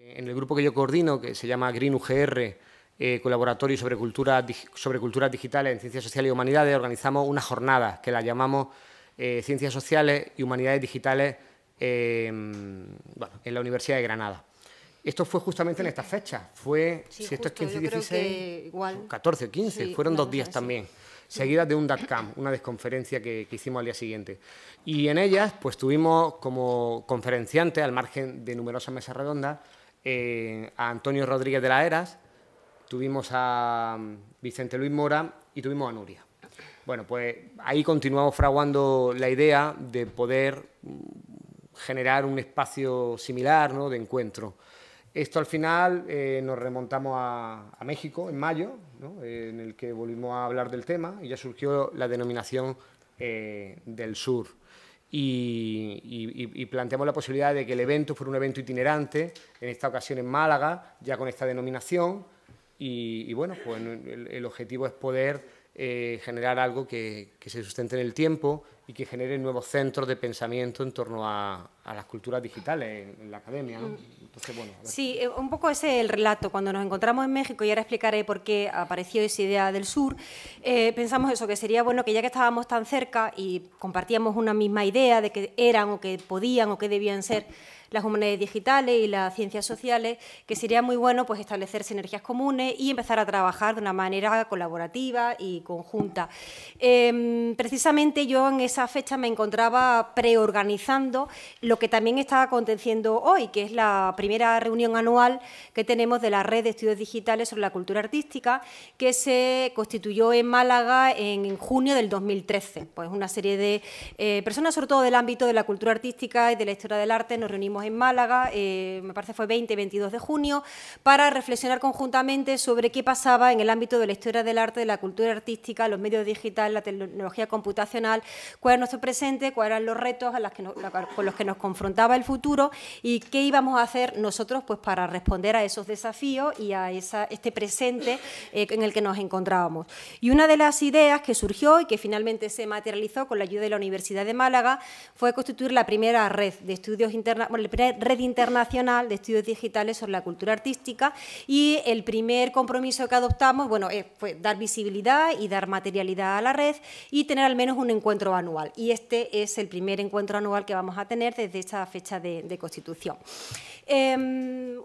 Eh, en el grupo que yo coordino, que se llama Green UGR, eh, Colaboratorio sobre, cultura, sobre Culturas Digitales en Ciencias Sociales y Humanidades, organizamos una jornada que la llamamos eh, Ciencias Sociales y Humanidades Digitales en la Universidad de Granada. Esto fue justamente en esta fecha, fue, si esto es 15 16, 14 15, fueron dos días también, seguidas de un DATCAM, una desconferencia que, que, hicimos al día siguiente. Y en ellas, pues tuvimos como conferenciantes, al margen de numerosas mesas redondas, eh, a Antonio Rodríguez de la Heras, tuvimos a mm, Vicente Luis Mora y tuvimos a Nuria. Bueno, pues ahí continuamos fraguando la idea de poder mm, generar un espacio similar ¿no? de encuentro. Esto al final eh, nos remontamos a, México en mayo, eh, en el que volvimos a hablar del tema y ya surgió la denominación del sur y, planteamos la posibilidad de que el evento fuera un evento itinerante, en esta ocasión en Málaga, ya con esta denominación. Y, bueno, pues el objetivo es poder eh, generar algo que, se sustente en el tiempo y que genere nuevos centros de pensamiento en torno a, las culturas digitales en, la academia. Mm. sí, eh, un poco ese es el relato. Cuando nos encontramos en México, y ahora explicaré por qué apareció esa idea del sur, eh, pensamos eso, que sería bueno que ya que estábamos tan cerca y compartíamos una misma idea de que eran o que podían o que debían ser las humanidades digitales y las ciencias sociales, que sería muy bueno pues, establecer sinergias comunes y empezar a trabajar de una manera colaborativa y conjunta. Em, precisamente yo en esa fecha me encontraba preorganizando lo que también está aconteciendo hoy, que es la primera reunión anual que tenemos de la Red de Estudios Digitales sobre la Cultura Artística, que se constituyó en Málaga en, junio del 2013. Pues una serie de eh, personas, sobre todo del ámbito de la cultura artística y de la historia del arte, nos reunimos en Málaga, eh, me parece fue 20 22 de junio, para reflexionar conjuntamente sobre qué pasaba en el ámbito de la historia del arte, de la cultura artística, los medios digitales, la tecnología computacional, cuál era nuestro presente, cuáles eran los retos con los que nos confrontaba el futuro y qué íbamos a hacer nosotros pues, para responder a esos desafíos y a este presente eh, en el que nos encontrábamos. Y una de las ideas que surgió y que finalmente se materializó con la ayuda de la Universidad de Málaga fue constituir la primera red de estudios interna bueno, Red Internacional de Estudios Digitales sobre la Cultura Artística y el primer compromiso que adoptamos bueno, eh, fue dar visibilidad y dar materialidad a la red y tener al menos un encuentro anual. Y este es el primer encuentro anual que vamos a tener desde esta fecha de, constitución. Em,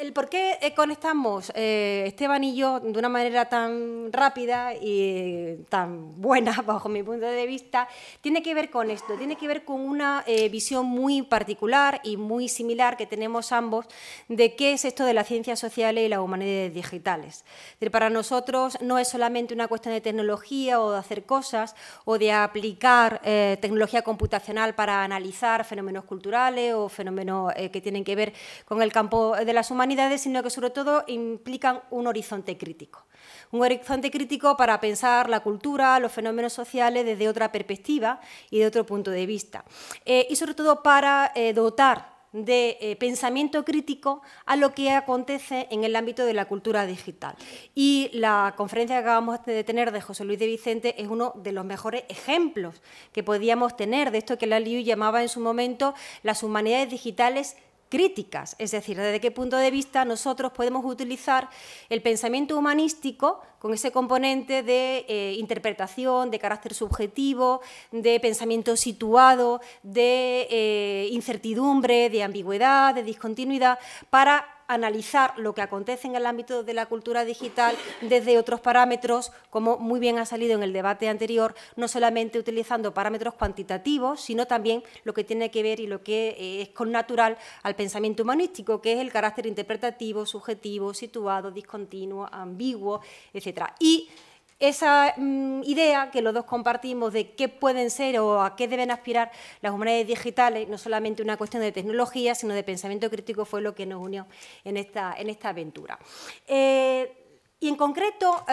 el por qué eh, conectamos eh, Esteban y yo de una manera tan rápida y eh, tan buena, bajo mi punto de vista, tiene que ver con esto, tiene que ver con una visión muy particular y muy similar que tenemos ambos de qué es esto de las ciencias sociales y las humanidades digitales. para nosotros no es solamente una cuestión de tecnología o de hacer cosas o de aplicar tecnología computacional para analizar fenómenos culturales o fenómenos que tienen que ver con el campo de la las humanidades, sino que sobre todo implican un horizonte crítico. Un horizonte crítico para pensar la cultura, los fenómenos sociales desde otra perspectiva y de otro punto de vista. Eh, y sobre todo para eh, dotar de eh, pensamiento crítico a lo que acontece en el ámbito de la cultura digital. Y la conferencia que acabamos de tener de José Luis de Vicente es uno de los mejores ejemplos que podíamos tener de esto que la Liu llamaba en su momento las humanidades digitales críticas, es decir, desde qué punto de vista nosotros podemos utilizar el pensamiento humanístico con ese componente de eh, interpretación, de carácter subjetivo, de pensamiento situado, de eh, incertidumbre, de ambigüedad, de discontinuidad, para analizar lo que acontece en el ámbito de la cultura digital desde otros parámetros, como muy bien ha salido en el debate anterior, no solamente utilizando parámetros cuantitativos, sino también lo que tiene que ver y lo que eh, es con natural al pensamiento humanístico, que es el carácter interpretativo, subjetivo, situado, discontinuo, ambiguo, etcétera. Y esa mm, idea que los dos compartimos de qué pueden ser o a qué deben aspirar las humanidades digitales, no solamente una cuestión de tecnología, sino de pensamiento crítico, fue lo que nos unió en esta, en esta aventura. Eh, y en concreto...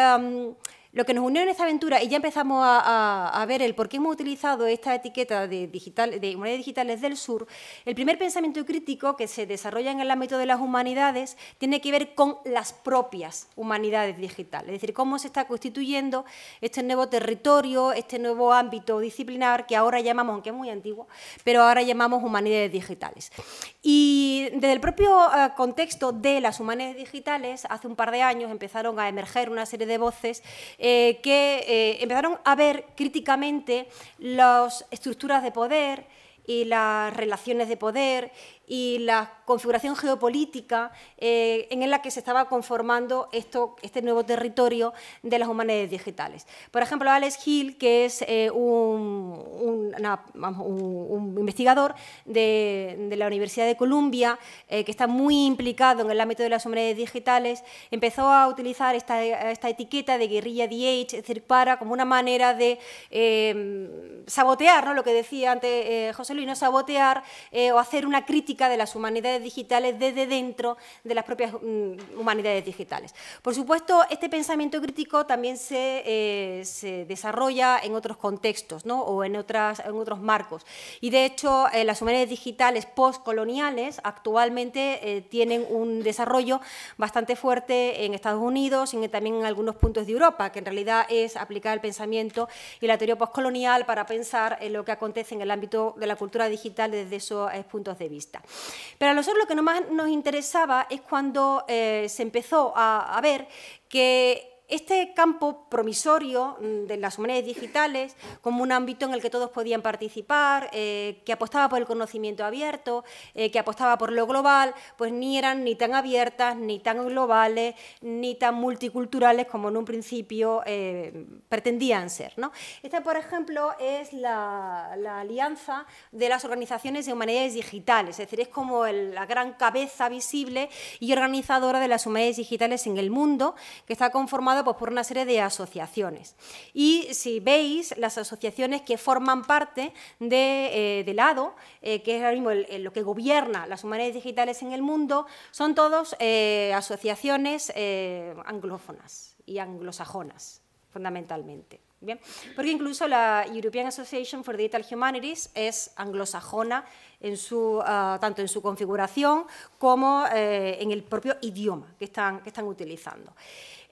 Lo que nos unió en esta aventura, y ya empezamos a, ver el por qué hemos utilizado esta etiqueta de, humanidades digitales del sur, el primer pensamiento crítico que se desarrolla en el ámbito de las humanidades tiene que ver con las propias humanidades digitales, es decir, cómo se está constituyendo este nuevo territorio, este nuevo ámbito disciplinar que ahora llamamos, aunque es muy antiguo, pero ahora llamamos humanidades digitales. Y desde el propio eh, contexto de las humanidades digitales, hace un par de años empezaron a emerger una serie de voces eh, que eh, empezaron a ver críticamente las estructuras de poder y las relaciones de poder y la configuración geopolítica eh, en la que se estaba conformando esto, este nuevo territorio de las humanidades digitales. Por ejemplo, Alex Hill, que es eh, un, investigador de, la Universidad de Columbia, eh, que está muy implicado en el ámbito de las humanidades digitales, empezó a utilizar esta, esta etiqueta de guerrilla DH, es decir, para como una manera de sabotear, ¿no? lo que decía antes José Luis, no sabotear o hacer una crítica de las humanidades digitales desde dentro de las propias mm, humanidades digitales. Por supuesto, este pensamiento crítico también se, eh, desarrolla en otros contextos o en, otras, en otros marcos. Y de hecho, eh, las humanidades digitales postcoloniales actualmente eh, tienen un desarrollo bastante fuerte en Estados Unidos y también en algunos puntos de Europa, que en realidad es aplicar el pensamiento y la teoría postcolonial para pensar en lo que acontece en el ámbito de la cultura digital desde esos puntos de vista. Pero a nosotros lo que más nos interesaba es cuando eh, se empezó a ver que este campo promisorio mm, de las humanidades digitales como un ámbito en el que todos podían participar, eh, que apostaba por el conocimiento abierto, eh, que apostaba por lo global, pues ni eran ni tan abiertas, ni tan globales, ni tan multiculturales como en un principio eh, pretendían ser. Esta, por ejemplo, es la, alianza de las organizaciones de humanidades digitales, es decir, es como la gran cabeza visible y organizadora de las humanidades digitales en el mundo, que está conformada pues, por una serie de asociaciones. Y si veis las asociaciones que forman parte de, eh, LADO eh, que es ahora mismo lo que gobierna las humanidades digitales en el mundo, son todos eh, asociaciones anglófonas y anglosajonas, fundamentalmente. Bien. Porque incluso la European Association for Digital Humanities es anglosajona en su, ah, tanto en su configuración como en el propio idioma que están, que están utilizando.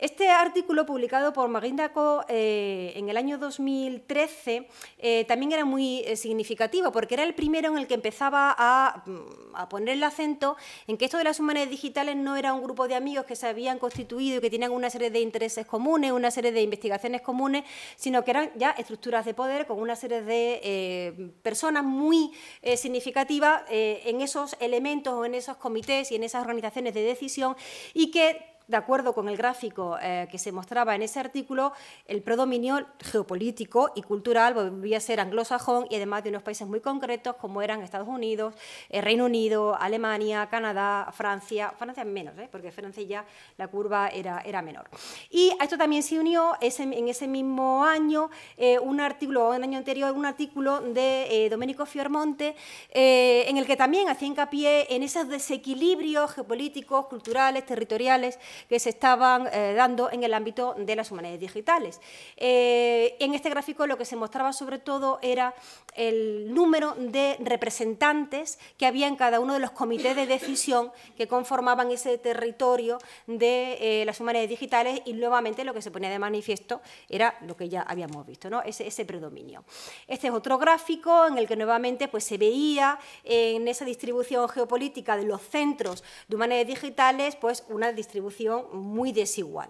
Este artículo publicado por Magindaco eh, en el año 2013 eh, también era muy eh, significativo porque era el primero en el que empezaba a, mm, poner el acento en que esto de las humanidades digitales no era un grupo de amigos que se habían constituido y que tenían una serie de intereses comunes, una serie de investigaciones comunes, sino que eran ya estructuras de poder con una serie de personas muy significativas en esos elementos o en esos comités y en esas organizaciones de decisión y que de acuerdo con el gráfico eh, que se mostraba en ese artículo, el predominio geopolítico y cultural volvía a ser anglosajón y además de unos países muy concretos como eran Estados Unidos, eh, Reino Unido, Alemania, Canadá, Francia, Francia menos, ¿eh? porque Francia ya la curva era, era menor. Y a esto también se unió en ese mismo año eh, un artículo, o en el año anterior, un artículo de Domenico Fiormonte en el que también hacía hincapié en esos desequilibrios geopolíticos, culturales, territoriales que se estaban eh, dando en el ámbito de las humanidades digitales. Eh, en este gráfico lo que se mostraba sobre todo era el número de representantes que había en cada uno de los comités de decisión que conformaban ese territorio de eh, las humanidades digitales y nuevamente lo que se ponía de manifiesto era lo que ya habíamos visto, ¿no? ese, ese predominio. Este es otro gráfico en el que nuevamente pues, se veía en esa distribución geopolítica de los centros de humanidades digitales pues, una distribución muy desigual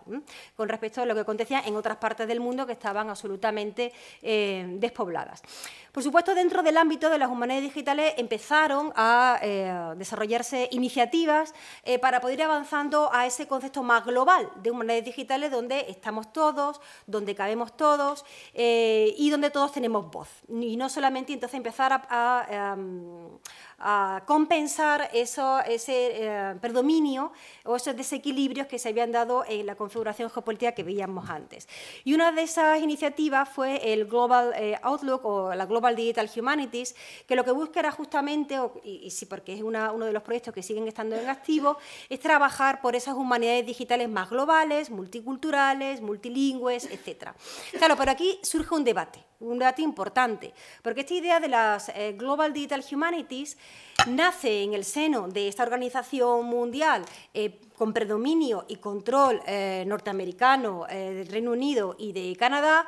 con respecto a lo que acontecía en otras partes del mundo que estaban absolutamente eh, despobladas. Por supuesto, dentro del ámbito de las humanidades digitales empezaron a eh, desarrollarse iniciativas eh, para poder ir avanzando a ese concepto más global de humanidades digitales donde estamos todos, donde cabemos todos y donde todos tenemos voz. Y no solamente entonces empezar a em, a compensar eso, ese eh, predominio o esos desequilibrios que se habían dado en la configuración geopolítica que veíamos antes. Y una de esas iniciativas fue el Global eh, Outlook o la Global Digital Humanities, que lo que busca era justamente, y, sí, porque es una, uno de los proyectos que siguen estando en activo, es trabajar por esas humanidades digitales más globales, multiculturales, multilingües, etc. Claro, pero aquí surge un debate un dato importante, porque esta idea de las eh, Global Digital Humanities nace en el seno de esta organización mundial eh, con predominio y control eh, norteamericano del Reino Unido y de Canadá,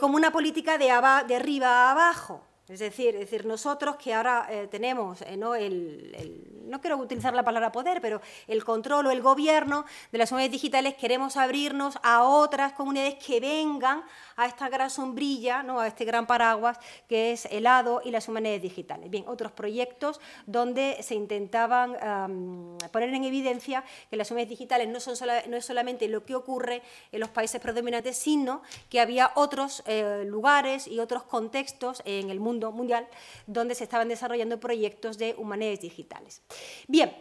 como una política de, de arriba a abajo, es decir, decir nosotros que ahora eh, tenemos, eh, ¿no? El, no quiero utilizar la palabra poder, pero el control o el gobierno de las humanidades digitales, queremos abrirnos a otras comunidades que vengan a esta gran sombrilla, ¿no? a este gran paraguas que es el ADO y las humanidades digitales. Bien, otros proyectos donde se intentaban poner en evidencia que las humanidades digitales no, son no es solamente lo que ocurre en los países predominantes, sino que había otros eh, lugares y otros contextos en el mundo mundial donde se estaban desarrollando proyectos de humanidades digitales. Bien,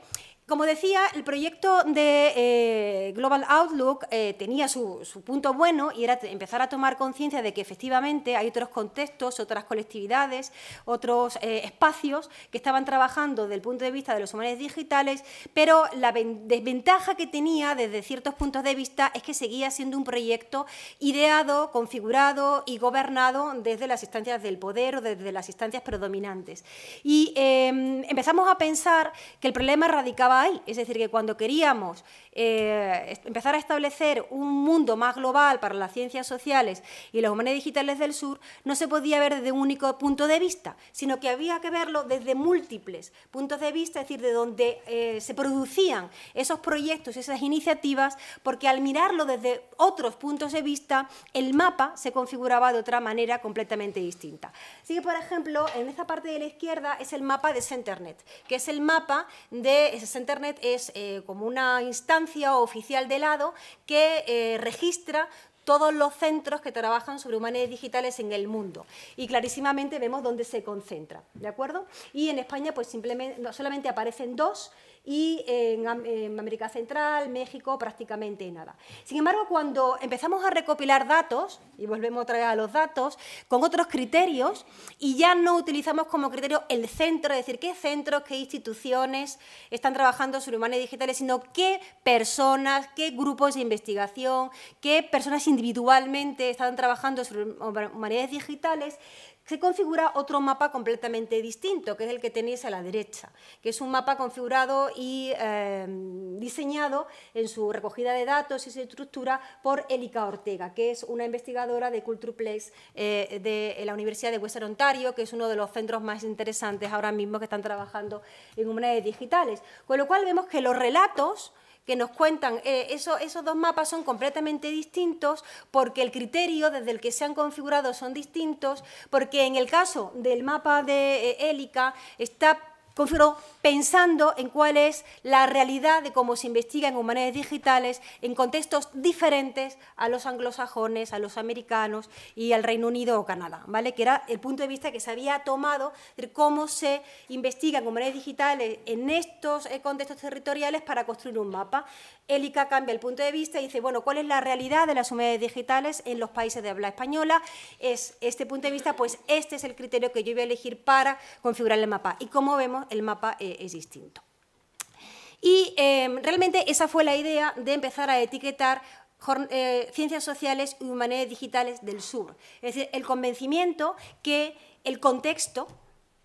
como decía, el proyecto de eh, Global Outlook eh, tenía su, punto bueno y era empezar a tomar conciencia de que efectivamente hay otros contextos, otras colectividades, otros eh, espacios que estaban trabajando desde el punto de vista de los humanos digitales, pero la desventaja que tenía desde ciertos puntos de vista es que seguía siendo un proyecto ideado, configurado y gobernado desde las instancias del poder o desde las instancias predominantes. Y em, empezamos a pensar que el problema radicaba es decir, que cuando queríamos eh, empezar a establecer un mundo más global para las ciencias sociales y las humanidades digitales del sur, no se podía ver desde un único punto de vista, sino que había que verlo desde múltiples puntos de vista, es decir, de donde eh, se producían esos proyectos, y esas iniciativas, porque al mirarlo desde otros puntos de vista, el mapa se configuraba de otra manera completamente distinta. Así que, por ejemplo, en esta parte de la izquierda es el mapa de Centernet, que es el mapa de Centernet, es eh, como una instancia oficial de lado que eh, registra todos los centros que trabajan sobre humanidades digitales en el mundo. Y clarísimamente vemos dónde se concentra, ¿de acuerdo? Y en España, pues simplemente, no, solamente aparecen dos, y en, América Central, México, prácticamente nada. Sin embargo, cuando empezamos a recopilar datos, y volvemos otra vez a los datos, con otros criterios, y ya no utilizamos como criterio el centro, es decir, qué centros, qué instituciones están trabajando sobre humanidades digitales, sino qué personas, qué grupos de investigación, qué personas individualmente están trabajando sobre humanidades digitales, se configura otro mapa completamente distinto, que es el que tenéis a la derecha, que es un mapa configurado y em, diseñado en su recogida de datos y su estructura por Elika Ortega, que es una investigadora de Cultureplex eh, de la Universidad de Western Ontario, que es uno de los centros más interesantes ahora mismo que están trabajando en humanidades digitales. Con lo cual vemos que los relatos que nos cuentan, eh, esos dos mapas son completamente distintos porque el criterio desde el que se han configurado son distintos, porque en el caso del mapa de eh, Élica está Confirmo pensando en cuál es la realidad de cómo se investiga en humanidades digitales en contextos diferentes a los anglosajones, a los americanos y al Reino Unido o Canadá, ¿vale? que era el punto de vista que se había tomado de cómo se investiga en humanidades digitales en estos eh, contextos territoriales para construir un mapa. Élica cambia el punto de vista y dice, bueno, ¿cuál es la realidad de las humanidades digitales en los países de habla española? Es este punto de vista, pues este es el criterio que yo voy a elegir para configurar el mapa. Y como vemos, el mapa eh, es distinto. Y eh, realmente esa fue la idea de empezar a etiquetar eh, ciencias sociales y humanidades digitales del sur. Es decir, el convencimiento que el contexto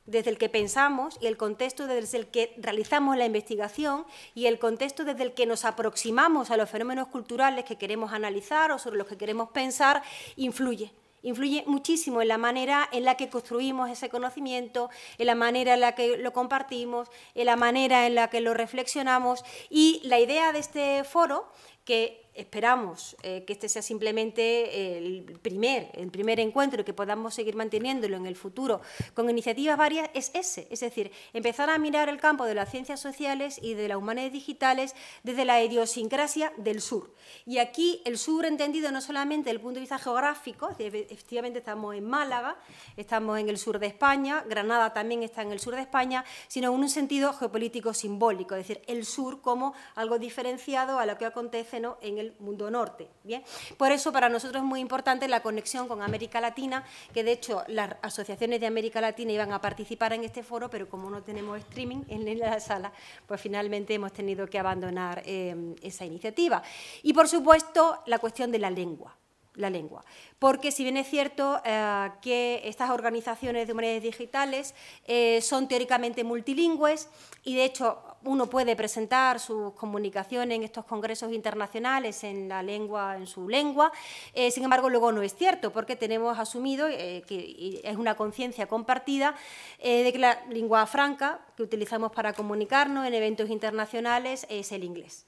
desde el que pensamos y el contexto desde el que realizamos la investigación y el contexto desde el que nos aproximamos a los fenómenos culturales que queremos analizar o sobre los que queremos pensar, influye influye muchísimo en la manera en la que construimos ese conocimiento, en la manera en la que lo compartimos, en la manera en la que lo reflexionamos. Y la idea de este foro, que esperamos eh, que este sea simplemente el primer, el primer encuentro y que podamos seguir manteniéndolo en el futuro con iniciativas varias es ese, es decir, empezar a mirar el campo de las ciencias sociales y de las humanidades digitales desde la idiosincrasia del sur. Y aquí el sur entendido no solamente desde el punto de vista geográfico, efectivamente estamos en Málaga, estamos en el sur de España, Granada también está en el sur de España, sino en un sentido geopolítico simbólico, es decir, el sur como algo diferenciado a lo que acontece en el mundo norte. ¿bien? Por eso para nosotros es muy importante la conexión con América Latina, que de hecho las asociaciones de América Latina iban a participar en este foro, pero como no tenemos streaming en la sala, pues finalmente hemos tenido que abandonar eh, esa iniciativa. Y por supuesto la cuestión de la lengua la lengua. Porque si bien es cierto eh, que estas organizaciones de humanidades digitales eh, son teóricamente multilingües y de hecho uno puede presentar sus comunicación en estos congresos internacionales en la lengua, en su lengua, eh, sin embargo luego no es cierto porque tenemos asumido que es una conciencia compartida de que la lengua franca que utilizamos para comunicarnos en eventos internacionales es el inglés.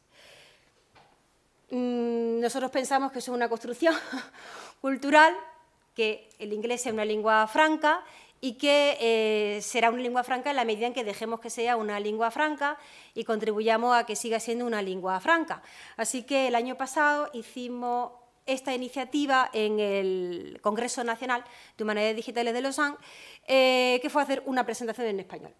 Mm, nosotros pensamos que eso es una construcción cultural, que el inglés es una lengua franca y que eh, será una lengua franca en la medida en que dejemos que sea una lengua franca y contribuyamos a que siga siendo una lengua franca. Así que el año pasado hicimos esta iniciativa en el Congreso Nacional de Humanidades Digitales de Lausanne, eh, que fue hacer una presentación en español.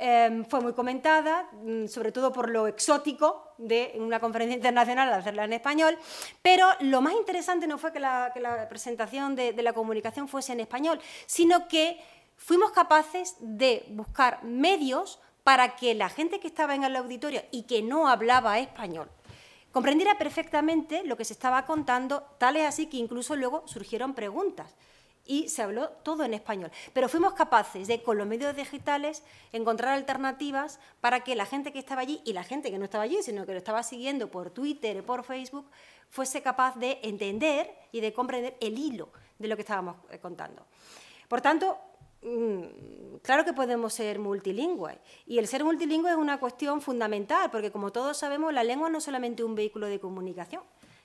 Em, fue muy comentada, mm, sobre todo por lo exótico de una conferencia internacional hacerla en español, pero lo más interesante no fue que la, presentación de, de la comunicación fuese en español, sino que fuimos capaces de buscar medios para que la gente que estaba en el auditorio y que no hablaba español comprendiera perfectamente lo que se estaba contando, tal es así que incluso luego surgieron preguntas y se habló todo en español. Pero fuimos capaces de, con los medios digitales, encontrar alternativas para que la gente que estaba allí y la gente que no estaba allí, sino que lo estaba siguiendo por Twitter y por Facebook, fuese capaz de entender y de comprender el hilo de lo que estábamos eh, contando. Por tanto, mm, claro que podemos ser multilingües. Y el ser multilingüe es una cuestión fundamental, porque como todos sabemos, la lengua no es solamente un vehículo de comunicación,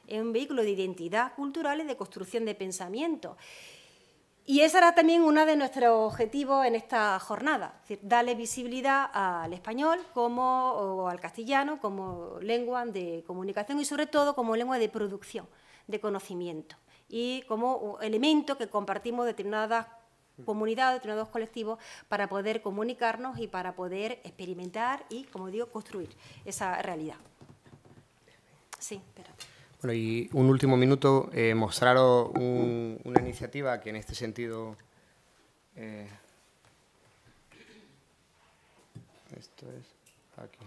es un vehículo de identidad cultural y de construcción de pensamiento. Y ese era también uno de nuestros objetivos en esta jornada, es decir, darle visibilidad al español como, o al castellano como lengua de comunicación y sobre todo como lengua de producción, de conocimiento y como elemento que compartimos determinadas comunidades, determinados colectivos para poder comunicarnos y para poder experimentar y, como digo, construir esa realidad. Sí, espérate. Bueno, y un último minuto, eh, mostraros una iniciativa que en este sentido... Eh, esto es aquí.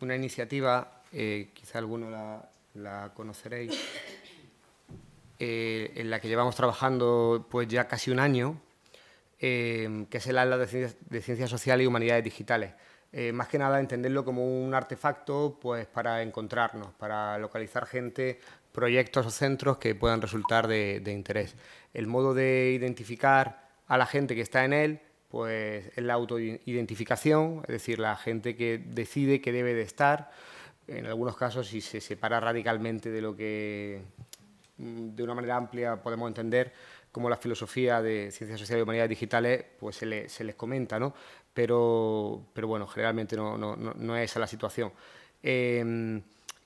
Una iniciativa, eh, quizá alguno la, conoceréis, en la que llevamos trabajando pues ya casi un año, que es el Aula de Ciencias Sociales y Humanidades Digitales. Eh, más que nada entenderlo como un artefacto pues, para encontrarnos, para localizar gente, proyectos o centros que puedan resultar de, interés. El modo de identificar a la gente que está en él pues, es la autoidentificación, es decir, la gente que decide que debe de estar, en algunos casos si se separa radicalmente de lo que de una manera amplia podemos entender como la filosofía de ciencias sociales y humanidades digitales, pues se, se les comenta, ¿no? pero, bueno, generalmente no, es esa la situación. Em,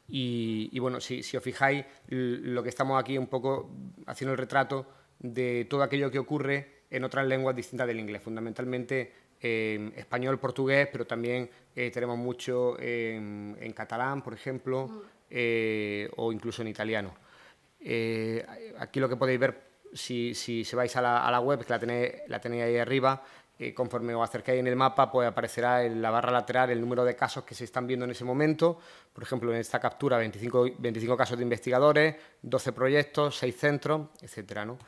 y, bueno, si, os fijáis, lo que estamos aquí un poco haciendo el retrato de todo aquello que ocurre en otras lenguas distintas del inglés, fundamentalmente em, español, portugués, pero también eh, tenemos mucho en catalán, por ejemplo, mm. eh, o incluso en italiano. Eh, aquí lo que podéis ver, si, se vais a la, a la web, que la tenéis ahí arriba, conforme os acercáis en el mapa, pues aparecerá en la barra lateral el número de casos que se están viendo en ese momento. Por ejemplo, en esta captura, 25, casos de investigadores, 12 proyectos, 6 centros, etc. ¿no? es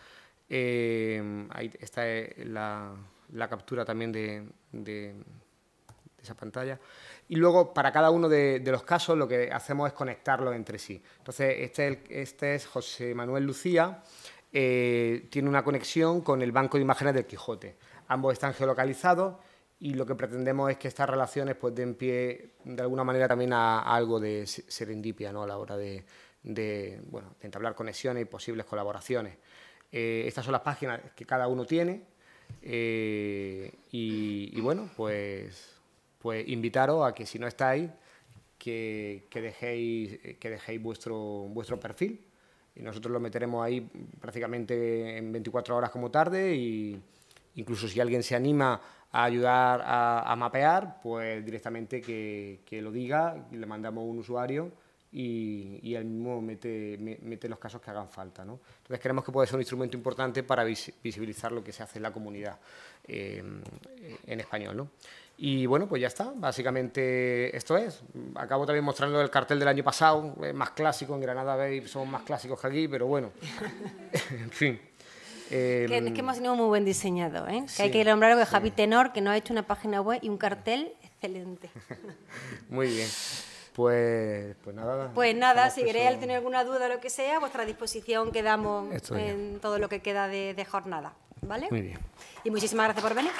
eh, ahí está eh, la, captura también de, esa pantalla. Y luego, para cada uno de, los casos, lo que hacemos es conectarlos entre sí. Entonces, este es, este José Manuel Lucía, eh, tiene una conexión con el Banco de Imágenes del Quijote. Ambos están geolocalizados y lo que pretendemos es que estas relaciones pues den pie de alguna manera también a, algo de serendipia ¿no? a la hora de, bueno, entablar conexiones y posibles colaboraciones. Eh, estas son las páginas que cada uno tiene eh, y, y, bueno, pues, pues invitaros a que si no estáis, que, que, dejéis, que dejéis vuestro, vuestro perfil y nosotros lo meteremos ahí prácticamente en 24 horas como tarde y incluso si alguien se anima a ayudar a, mapear, pues directamente que, lo diga, le mandamos un usuario y, y él mismo mete, mete, los casos que hagan falta. Entonces creemos que puede ser un instrumento importante para visibilizar lo que se hace en la comunidad eh, en español. Y bueno, pues ya está, básicamente esto es. Acabo también mostrando el cartel del año pasado, más clásico, en Granada son más clásicos que aquí, pero bueno, en fin es que hemos tenido un muy buen diseñado, ¿eh? Hay que ir a nombrar que Javi Tenor, que nos ha hecho una página web y un cartel excelente. muy bien. Pues, pues nada. Pues nada, si queréis tener alguna duda o lo que sea, a vuestra disposición quedamos en todo lo que queda de, de jornada. ¿Vale? Muy bien. Y muchísimas gracias por venir.